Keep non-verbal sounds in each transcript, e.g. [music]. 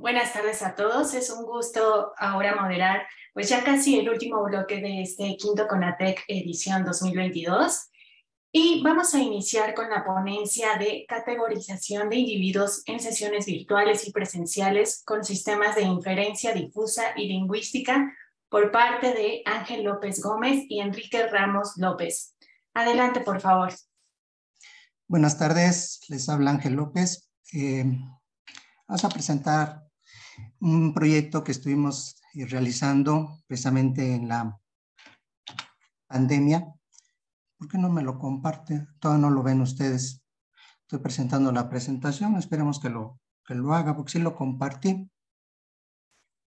Buenas tardes a todos. Es un gusto ahora moderar, pues ya casi el último bloque de este quinto Conatec edición 2022. Y vamos a iniciar con la ponencia de categorización de individuos en sesiones virtuales y presenciales con sistemas de inferencia difusa y lingüística por parte de Ángel López Gómez y Enrique Ramos López. Adelante, por favor. Buenas tardes, les habla Ángel López. Eh, vamos a presentar un proyecto que estuvimos eh, realizando precisamente en la pandemia. ¿Por qué no me lo comparte? Todavía no lo ven ustedes. Estoy presentando la presentación, esperemos que lo, lo haga, porque sí lo compartí.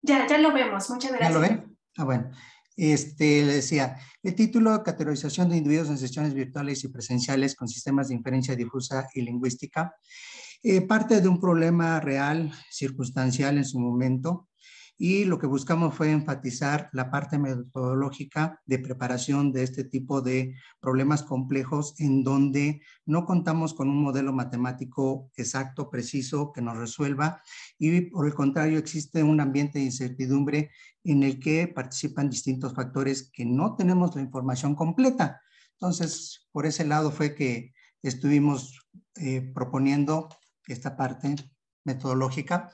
Ya, ya lo vemos, muchas gracias. ¿Ya lo ven? Ah, bueno. Este, le decía, el título de Categorización de individuos en sesiones virtuales y presenciales con sistemas de inferencia difusa y lingüística eh, parte de un problema real, circunstancial en su momento, y lo que buscamos fue enfatizar la parte metodológica de preparación de este tipo de problemas complejos en donde no contamos con un modelo matemático exacto, preciso, que nos resuelva y por el contrario existe un ambiente de incertidumbre en el que participan distintos factores que no tenemos la información completa. Entonces, por ese lado fue que estuvimos eh, proponiendo esta parte metodológica,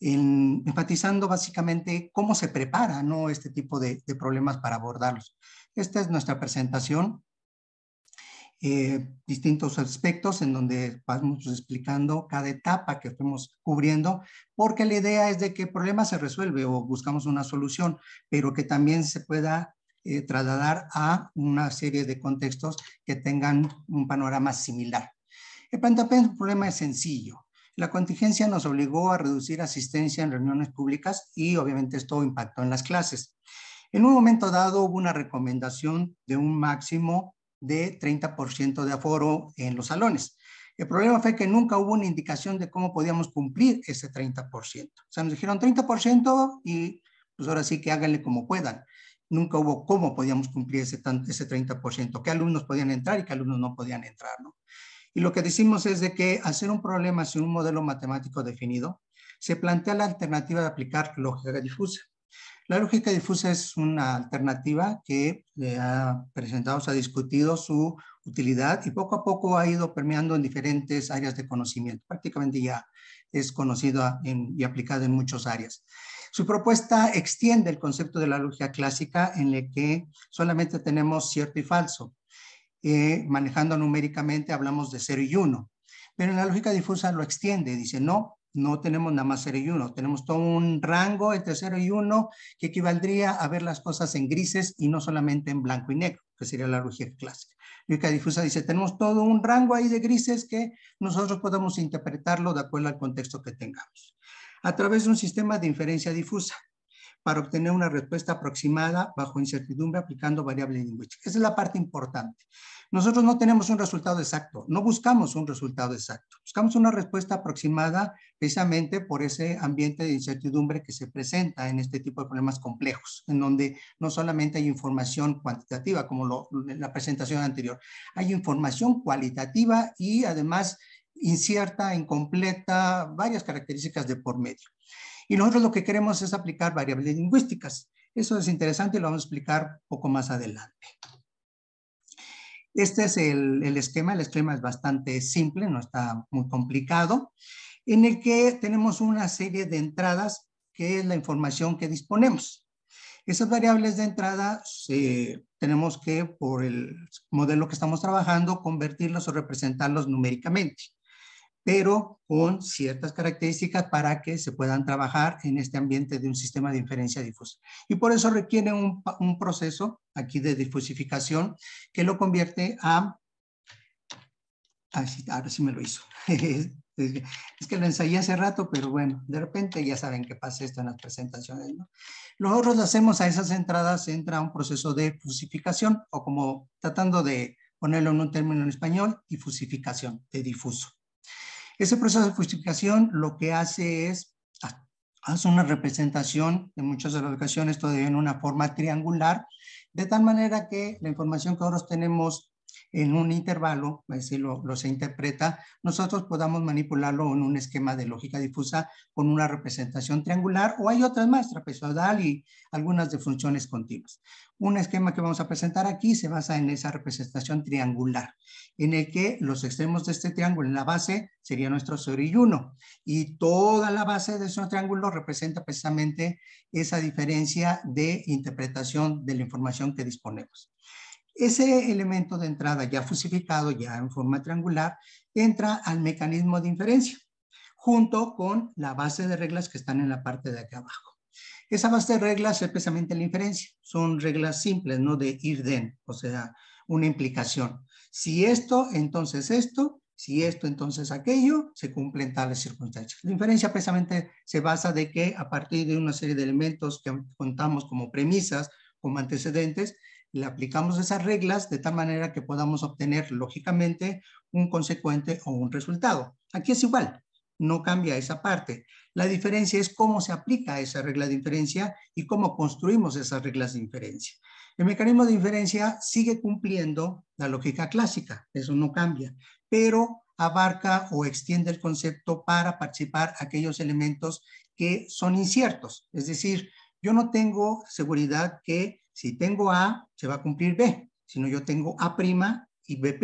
enfatizando básicamente cómo se prepara ¿no? este tipo de, problemas para abordarlos. Esta es nuestra presentación. Eh, distintos aspectos en donde vamos explicando cada etapa que fuimos cubriendo, porque la idea es de que el problema se resuelve o buscamos una solución, pero que también se pueda eh, trasladar a una serie de contextos que tengan un panorama similar. El problema es sencillo. La contingencia nos obligó a reducir asistencia en reuniones públicas y obviamente esto impactó en las clases. En un momento dado hubo una recomendación de un máximo de 30% de aforo en los salones. El problema fue que nunca hubo una indicación de cómo podíamos cumplir ese 30%. O sea, nos dijeron 30% y pues ahora sí que háganle como puedan. Nunca hubo cómo podíamos cumplir ese, ese 30%, qué alumnos podían entrar y qué alumnos no podían entrar, ¿no? Y lo que decimos es de que hacer un problema sin un modelo matemático definido, se plantea la alternativa de aplicar lógica difusa. La lógica difusa es una alternativa que le eh, ha presentado, se ha discutido su utilidad y poco a poco ha ido permeando en diferentes áreas de conocimiento. Prácticamente ya es conocida y aplicada en muchas áreas. Su propuesta extiende el concepto de la lógica clásica en el que solamente tenemos cierto y falso. Eh, manejando numéricamente hablamos de 0 y 1. Pero en la lógica difusa lo extiende, dice, no, no tenemos nada más 0 y 1, tenemos todo un rango entre 0 y 1 que equivaldría a ver las cosas en grises y no solamente en blanco y negro, que sería la lógica clásica. La lógica difusa dice, tenemos todo un rango ahí de grises que nosotros podamos interpretarlo de acuerdo al contexto que tengamos. A través de un sistema de inferencia difusa, para obtener una respuesta aproximada bajo incertidumbre aplicando variable lingüística Esa es la parte importante. Nosotros no tenemos un resultado exacto, no buscamos un resultado exacto, buscamos una respuesta aproximada precisamente por ese ambiente de incertidumbre que se presenta en este tipo de problemas complejos, en donde no solamente hay información cuantitativa como la presentación anterior, hay información cualitativa y además incierta, incompleta, varias características de por medio. Y nosotros lo que queremos es aplicar variables lingüísticas. Eso es interesante y lo vamos a explicar poco más adelante. Este es el, esquema. El esquema es bastante simple, no está muy complicado, en el que tenemos una serie de entradas que es la información que disponemos. Esas variables de entrada eh, tenemos que, por el modelo que estamos trabajando, convertirlos o representarlos numéricamente pero con ciertas características para que se puedan trabajar en este ambiente de un sistema de inferencia difusa. Y por eso requiere un, proceso aquí de difusificación que lo convierte a... sí, ahora sí me lo hizo. [laughs] Es que lo ensayé hace rato, pero bueno, de repente ya saben que pasa esto en las presentaciones. ¿no? Nosotros hacemos a esas entradas, entra un proceso de fusificación o como tratando de ponerlo en un término en español, difusificación, de difuso. Ese proceso de justificación lo que hace es, hace una representación, de muchas de las ocasiones todavía en una forma triangular, de tal manera que la información que ahora tenemos en un intervalo, así lo, lo, se interpreta, nosotros podamos manipularlo en un esquema de lógica difusa con una representación triangular o hay otras más, trapezoidal y algunas de funciones continuas. Un esquema que vamos a presentar aquí se basa en esa representación triangular, en el que los extremos de este triángulo en la base sería nuestro 0 y 1, y toda la base de ese triángulo representa precisamente esa diferencia de interpretación de la información que disponemos. Ese elemento de entrada ya fusificado, ya en forma triangular, entra al mecanismo de inferencia, junto con la base de reglas que están en la parte de aquí abajo. Esa base de reglas es precisamente la inferencia. Son reglas simples, ¿no? De irden, o sea, una implicación. Si esto, entonces esto, si esto, entonces aquello, se cumplen tales circunstancias. La inferencia precisamente se basa de que a partir de una serie de elementos que contamos como premisas, como antecedentes, le aplicamos esas reglas de tal manera que podamos obtener, lógicamente, un consecuente o un resultado. Aquí es igual, no cambia esa parte. La diferencia es cómo se aplica esa regla de inferencia y cómo construimos esas reglas de inferencia. El mecanismo de inferencia sigue cumpliendo la lógica clásica, eso no cambia, pero abarca o extiende el concepto para participar aquellos elementos que son inciertos. Es decir, yo no tengo seguridad que si tengo A, se va a cumplir B, si no yo tengo A' prima y B'.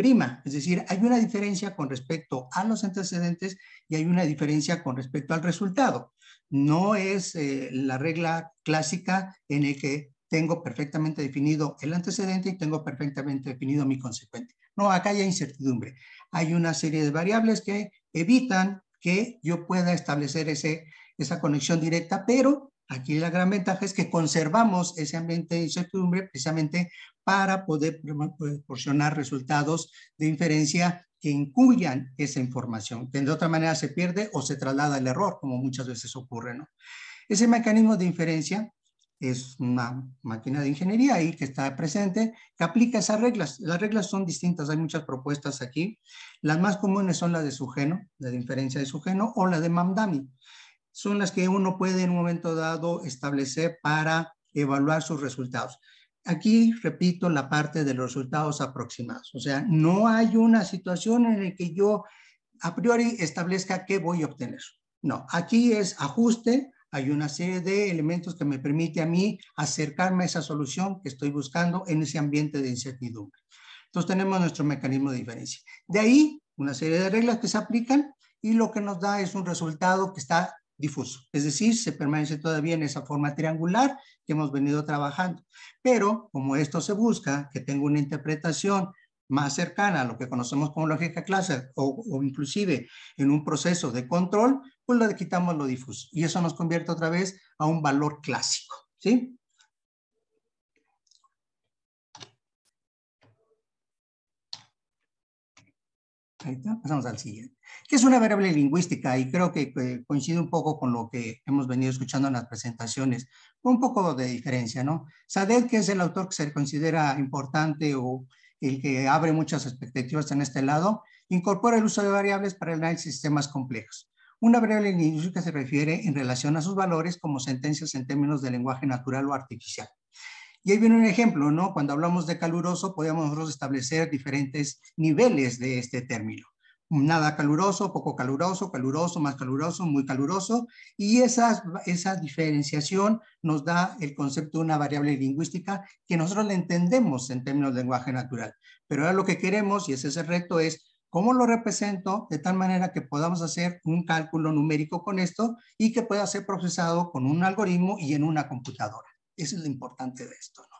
Es decir, hay una diferencia con respecto a los antecedentes y hay una diferencia con respecto al resultado. No es eh, la regla clásica en el que tengo perfectamente definido el antecedente y tengo perfectamente definido mi consecuente. No, acá hay incertidumbre. Hay una serie de variables que evitan que yo pueda establecer ese, esa conexión directa, pero Aquí la gran ventaja es que conservamos ese ambiente de incertidumbre precisamente para poder proporcionar resultados de inferencia que incluyan esa información, que de otra manera se pierde o se traslada el error, como muchas veces ocurre. ¿no? Ese mecanismo de inferencia es una máquina de ingeniería ahí que está presente, que aplica esas reglas. Las reglas son distintas, hay muchas propuestas aquí. Las más comunes son las de Sugeno, la de inferencia de Sugeno, o la de MAMDAMI son las que uno puede en un momento dado establecer para evaluar sus resultados. Aquí repito la parte de los resultados aproximados, o sea, no hay una situación en la que yo a priori establezca qué voy a obtener. No, aquí es ajuste, hay una serie de elementos que me permite a mí acercarme a esa solución que estoy buscando en ese ambiente de incertidumbre. Entonces tenemos nuestro mecanismo de diferencia. De ahí, una serie de reglas que se aplican y lo que nos da es un resultado que está difuso, es decir, se permanece todavía en esa forma triangular que hemos venido trabajando. Pero como esto se busca, que tenga una interpretación más cercana a lo que conocemos como lógica clásica o, o, inclusive en un proceso de control, pues le quitamos lo difuso y eso nos convierte otra vez a un valor clásico, ¿sí? pasamos al siguiente. Que es una variable lingüística y creo que eh, coincide un poco con lo que hemos venido escuchando en las presentaciones, con un poco de diferencia, ¿no? Sadek, que es el autor que se considera importante o el que abre muchas expectativas en este lado, incorpora el uso de variables para el de sistemas complejos. Una variable lingüística se refiere en relación a sus valores como sentencias en términos de lenguaje natural o artificial. Y ahí viene un ejemplo, ¿no? Cuando hablamos de caluroso, podemos nosotros establecer diferentes niveles de este término. Nada caluroso, poco caluroso, caluroso, más caluroso, muy caluroso. Y esa diferenciación nos da el concepto de una variable lingüística que nosotros le entendemos en términos de lenguaje natural. Pero ahora lo que queremos, y ese es el reto, es cómo lo represento de tal manera que podamos hacer un cálculo numérico con esto y que pueda ser procesado con un algoritmo y en una computadora es lo importante de esto, ¿no?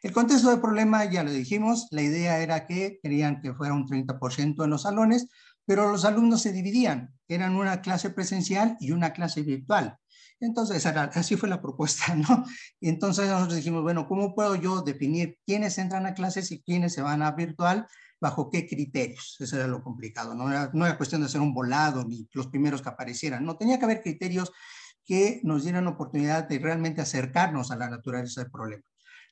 El contexto del problema ya lo dijimos, la idea era que querían que fuera un 30% en los salones, pero los alumnos se dividían, eran una clase presencial y una clase virtual. Entonces, así fue la propuesta, [laughs] ¿no? Entonces nosotros dijimos, bueno, ¿cómo puedo yo definir quiénes entran a clases y quiénes se van a virtual? ¿Bajo qué criterios? Eso era lo complicado, no era, no era cuestión de hacer un volado ni los primeros que aparecieran, no, tenía que haber criterios que nos dieran oportunidad de realmente acercarnos a la naturaleza del problema.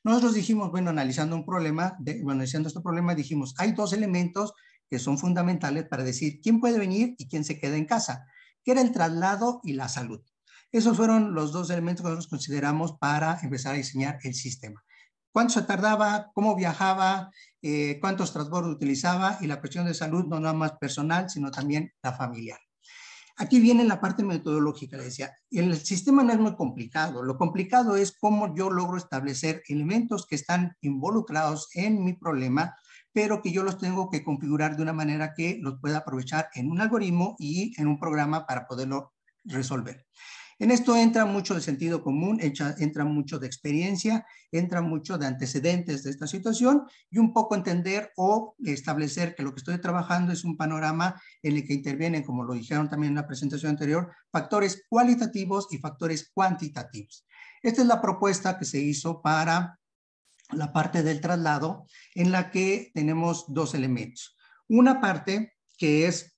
Nosotros dijimos, bueno, analizando un problema, bueno, analizando este problema, dijimos, hay dos elementos que son fundamentales para decir quién puede venir y quién se queda en casa, que era el traslado y la salud. Esos fueron los dos elementos que nosotros consideramos para empezar a diseñar el sistema. ¿Cuánto se tardaba? ¿Cómo viajaba? Eh, ¿Cuántos transbordos utilizaba? Y la cuestión de salud, no nada más personal, sino también la familiar. Aquí viene la parte metodológica, le decía, el sistema no es muy complicado, lo complicado es cómo yo logro establecer elementos que están involucrados en mi problema, pero que yo los tengo que configurar de una manera que los pueda aprovechar en un algoritmo y en un programa para poderlo resolver. En esto entra mucho de sentido común, entra, mucho de experiencia, entra mucho de antecedentes de esta situación y un poco entender o establecer que lo que estoy trabajando es un panorama en el que intervienen, como lo dijeron también en la presentación anterior, factores cualitativos y factores cuantitativos. Esta es la propuesta que se hizo para la parte del traslado en la que tenemos dos elementos. Una parte que es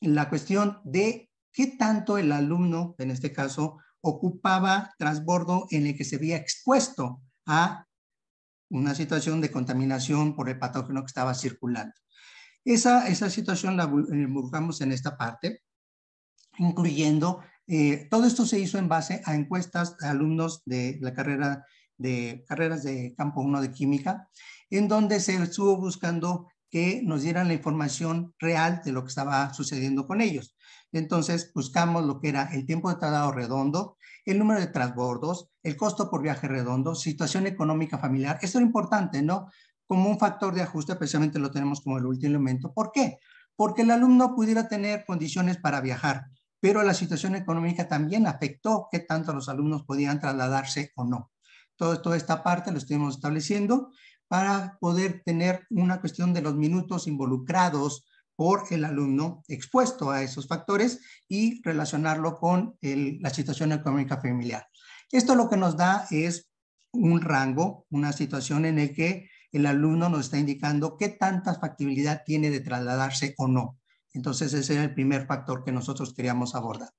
la cuestión de qué tanto el alumno, en este caso, ocupaba trasbordo en el que se había expuesto a una situación de contaminación por el patógeno que estaba circulando. Esa, situación la eh, buscamos en esta parte, incluyendo, eh, todo esto se hizo en base a encuestas de alumnos de la carrera de carreras de campo 1 de química, en donde se estuvo buscando que nos dieran la información real de lo que estaba sucediendo con ellos. Entonces buscamos lo que era el tiempo de traslado redondo, el número de trasbordos, el costo por viaje redondo, situación económica familiar. Esto es importante, ¿no? Como un factor de ajuste, precisamente lo tenemos como el último elemento. ¿Por qué? Porque el alumno pudiera tener condiciones para viajar, pero la situación económica también afectó qué tanto los alumnos podían trasladarse o no. Todo, toda esta parte lo estuvimos estableciendo para poder tener una cuestión de los minutos involucrados por el alumno expuesto a esos factores y relacionarlo con la situación económica familiar. Esto lo que nos da es un rango, una situación en el que el alumno nos está indicando qué tanta factibilidad tiene de trasladarse o no. Entonces ese era el primer factor que nosotros queríamos abordar.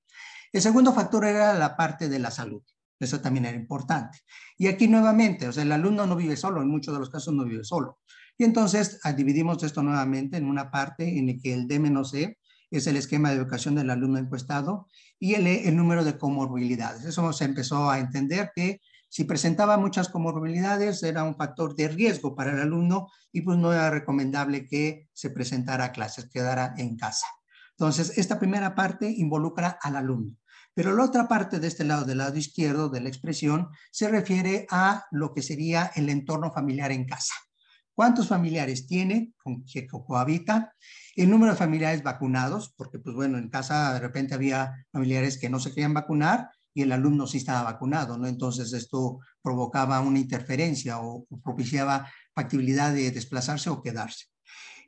El segundo factor era la parte de la salud. Eso también era importante. Y aquí nuevamente, o sea, el alumno no vive solo, en muchos de los casos no vive solo. Y entonces ah, dividimos esto nuevamente en una parte en la que el D-E es el esquema de educación del alumno encuestado y el, e, el número de comorbilidades. Eso se empezó a entender que si presentaba muchas comorbilidades era un factor de riesgo para el alumno y pues no era recomendable que se presentara a clases, quedara en casa. Entonces, esta primera parte involucra al alumno. Pero la otra parte de este lado, del lado izquierdo de la expresión, se refiere a lo que sería el entorno familiar en casa. ¿Cuántos familiares tiene con qué cohabita? El número de familiares vacunados, porque pues bueno, en casa de repente había familiares que no se querían vacunar y el alumno sí estaba vacunado, ¿no? Entonces esto provocaba una interferencia o propiciaba factibilidad de desplazarse o quedarse.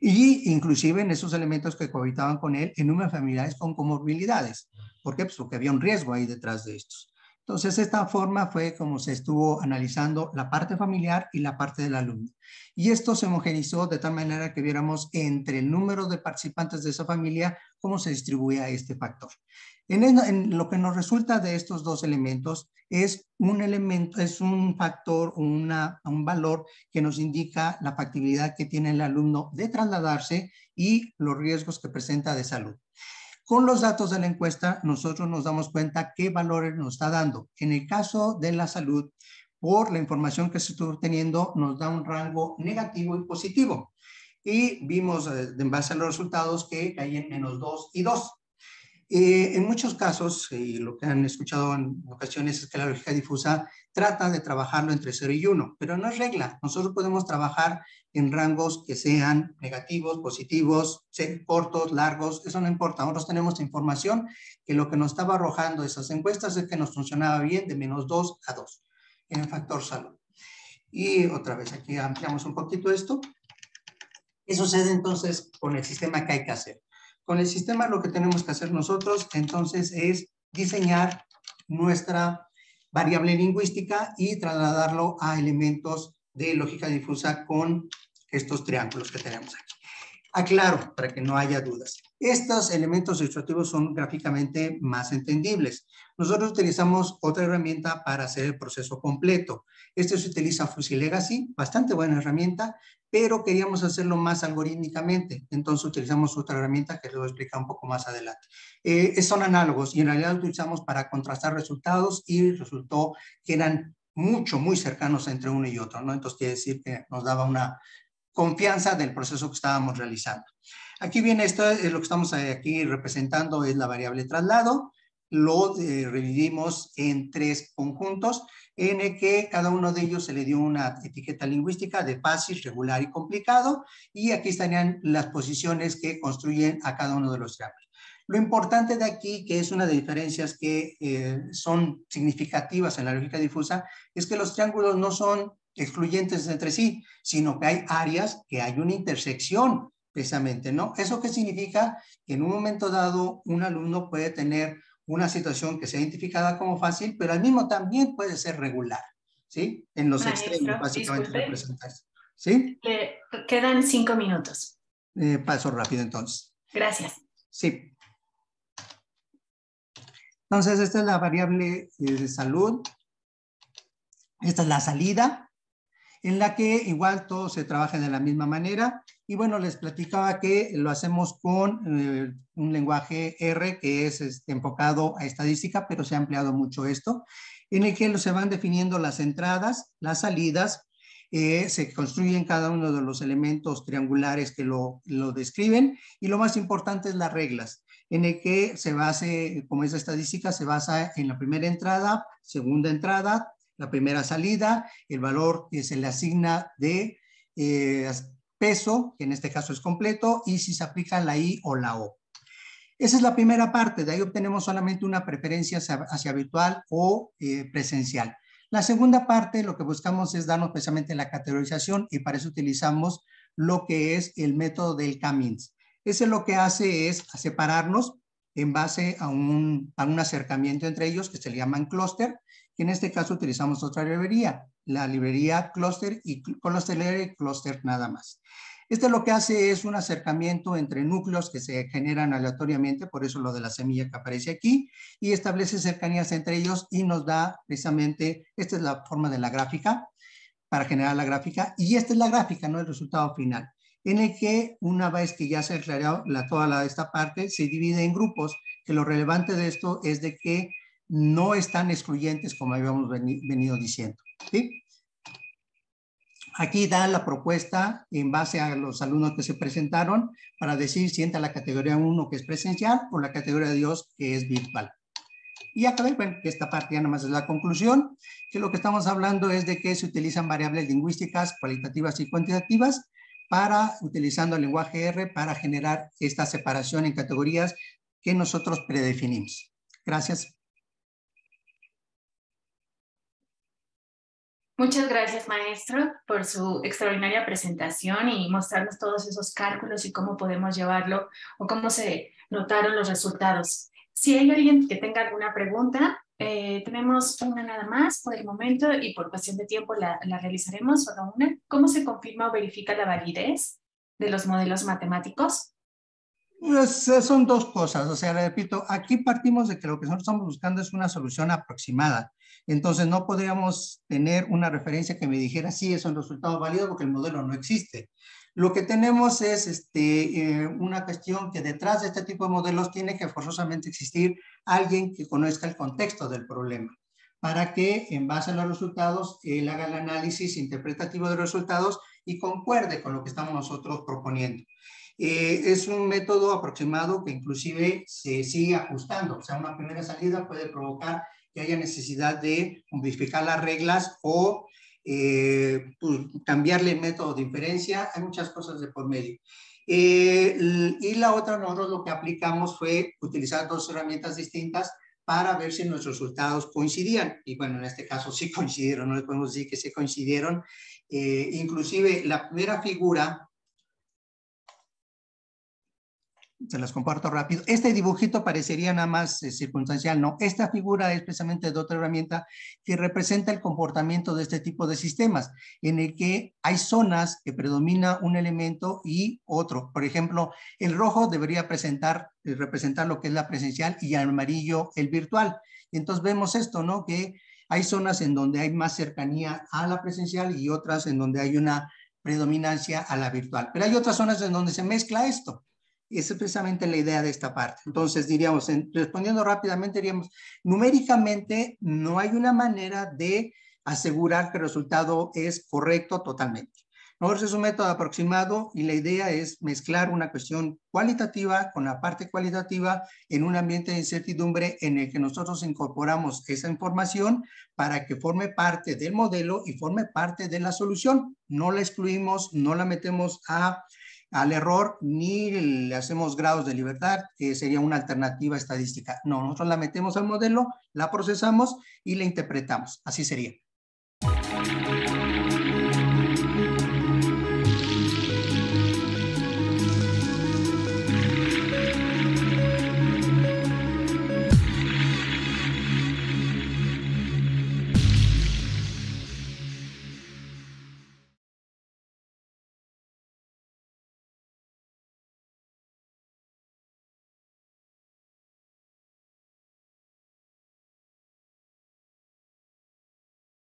Y inclusive en esos elementos que cohabitaban con él, en números familiares con comorbilidades. ¿Por qué? Pues porque había un riesgo ahí detrás de estos. Entonces, esta forma fue como se estuvo analizando la parte familiar y la parte del alumno. Y esto se homogenizó de tal manera que viéramos entre el número de participantes de esa familia cómo se distribuía este factor. En, lo que nos resulta de estos dos elementos es un elemento, es un factor, un valor que nos indica la factibilidad que tiene el alumno de trasladarse y los riesgos que presenta de salud. Con los datos de la encuesta, nosotros nos damos cuenta qué valores nos está dando. En el caso de la salud, por la información que se estuvo teniendo nos da un rango negativo y positivo. Y vimos eh, en base a los resultados que caían en menos 2 y 2. Eh, en muchos casos, y lo que han escuchado en ocasiones es que la lógica difusa trata de trabajarlo entre 0 y 1, pero no es regla. Nosotros podemos trabajar en rangos que sean negativos, positivos, cortos, largos, eso no importa. Nosotros tenemos información que lo que nos estaba arrojando esas encuestas es que nos funcionaba bien de menos 2 a 2 en el factor salud. Y otra vez, aquí ampliamos un poquito esto. ¿Qué sucede entonces con el sistema que hay que hacer? Con el sistema lo que tenemos que hacer nosotros entonces es diseñar nuestra variable lingüística y trasladarlo a elementos de lógica difusa con estos triángulos que tenemos aquí. Aclaro, para que no haya dudas. Estos elementos ilustrativos son gráficamente más entendibles. Nosotros utilizamos otra herramienta para hacer el proceso completo. Este se utiliza Fusil Legacy, bastante buena herramienta, pero queríamos hacerlo más algorítmicamente. Entonces utilizamos otra herramienta que les voy a explicar un poco más adelante. Eh, son análogos y en realidad lo utilizamos para contrastar resultados y resultó que eran mucho, muy cercanos entre uno y otro, ¿no? Entonces quiere decir que nos daba una confianza del proceso que estábamos realizando. Aquí viene esto, es lo que estamos aquí representando es la variable traslado, lo dividimos eh, en tres conjuntos en el que cada uno de ellos se le dio una etiqueta lingüística de fácil, regular y complicado y aquí estarían las posiciones que construyen a cada uno de los triángulos. Lo importante de aquí, que es una de las diferencias que eh, son significativas en la lógica difusa, es que los triángulos no son excluyentes entre sí, sino que hay áreas que hay una intersección precisamente, ¿no? ¿Eso qué significa? Que en un momento dado un alumno puede tener una situación que sea identificada como fácil, pero al mismo también puede ser regular, ¿sí? En los extremos, básicamente, representados. ¿Sí? quedan cinco minutos. Eh, paso rápido, entonces. Gracias. Sí. Entonces, esta es la variable eh, de salud. Esta es la salida en la que igual todo se trabaja de la misma manera. Y bueno, les platicaba que lo hacemos con eh, un lenguaje R que es este, enfocado a estadística, pero se ha ampliado mucho esto, en el que se van definiendo las entradas, las salidas, eh, se construyen cada uno de los elementos triangulares que lo, describen y lo más importante es las reglas en el que se base, como es estadística, se basa en la primera entrada, segunda entrada, la primera salida, el valor que se le asigna de eh, peso, que en este caso es completo, y si se aplica la I o la O. Esa es la primera parte, de ahí obtenemos solamente una preferencia hacia, virtual o eh, presencial. La segunda parte, lo que buscamos es darnos precisamente la categorización y para eso utilizamos lo que es el método del Cummins. Ese lo que hace es separarnos en base a un, acercamiento entre ellos que se le llaman clúster en este caso utilizamos otra librería, la librería cluster y cluster cluster nada más. Este lo que hace es un acercamiento entre núcleos que se generan aleatoriamente, por eso lo de la semilla que aparece aquí, y establece cercanías entre ellos y nos da precisamente, esta es la forma de la gráfica, para generar la gráfica, y esta es la gráfica, no el resultado final, en el que una vez que ya se ha aclarado la, toda esta parte, se divide en grupos, que lo relevante de esto es de que no están excluyentes como habíamos venido diciendo. Aquí da la propuesta en base a los alumnos que se presentaron para decir si entra la categoría 1 que es presencial o la categoría 2 que es virtual. Y acá ven que esta parte ya nada más es la conclusión, que lo que estamos hablando es de que se utilizan variables lingüísticas, cualitativas y cuantitativas para, utilizando el lenguaje R, para generar esta separación en categorías que nosotros predefinimos. Gracias. Muchas gracias, maestro, por su extraordinaria presentación y mostrarnos todos esos cálculos y cómo podemos llevarlo o cómo se notaron los resultados. Si hay alguien que tenga alguna pregunta, eh, tenemos una nada más por el momento y por cuestión de tiempo la, la realizaremos, solo una. ¿Cómo se confirma o verifica la validez de los modelos matemáticos? Pues, eh, son dos cosas, o sea, repito, aquí partimos de que lo que nosotros estamos buscando es una solución aproximada. Entonces, no podríamos tener una referencia que me dijera, sí, es un resultado válido porque el modelo no existe. Lo que tenemos es este, eh, una cuestión que detrás de este tipo de modelos tiene que forzosamente existir alguien que conozca el contexto del problema para que en base a los resultados él haga el análisis interpretativo de los resultados y concuerde con lo que estamos nosotros proponiendo. Eh, es un método aproximado que inclusive se sigue ajustando, o sea, una primera salida puede provocar que haya necesidad de modificar las reglas o eh, pues, cambiarle el método de inferencia, hay muchas cosas de por medio. Eh, y la otra, nosotros lo que aplicamos fue utilizar dos herramientas distintas para ver si nuestros resultados coincidían. Y bueno, en este caso sí coincidieron, no les podemos decir que se coincidieron. inclusive la primera figura se las comparto rápido. Este dibujito parecería nada más eh, circunstancial, no. Esta figura es precisamente de otra herramienta que representa el comportamiento de este tipo de sistemas, en el que hay zonas que predomina un elemento y otro. Por ejemplo, el rojo debería presentar, eh, representar lo que es la presencial y el amarillo el virtual. Entonces vemos esto, ¿no? Que hay zonas en donde hay más cercanía a la presencial y otras en donde hay una predominancia a la virtual. Pero hay otras zonas en donde se mezcla esto es precisamente la idea de esta parte. Entonces, diríamos, respondiendo rápidamente, diríamos, numéricamente no hay una manera de asegurar que el resultado es correcto totalmente. Nosotros es un método aproximado y la idea es mezclar una cuestión cualitativa con la parte cualitativa en un ambiente de incertidumbre en el que nosotros incorporamos esa información para que forme parte del modelo y forme parte de la solución. No la excluimos, no la metemos a al error ni le hacemos grados de libertad, que sería una alternativa estadística. No, nosotros la metemos al modelo, la procesamos y la interpretamos. Así sería.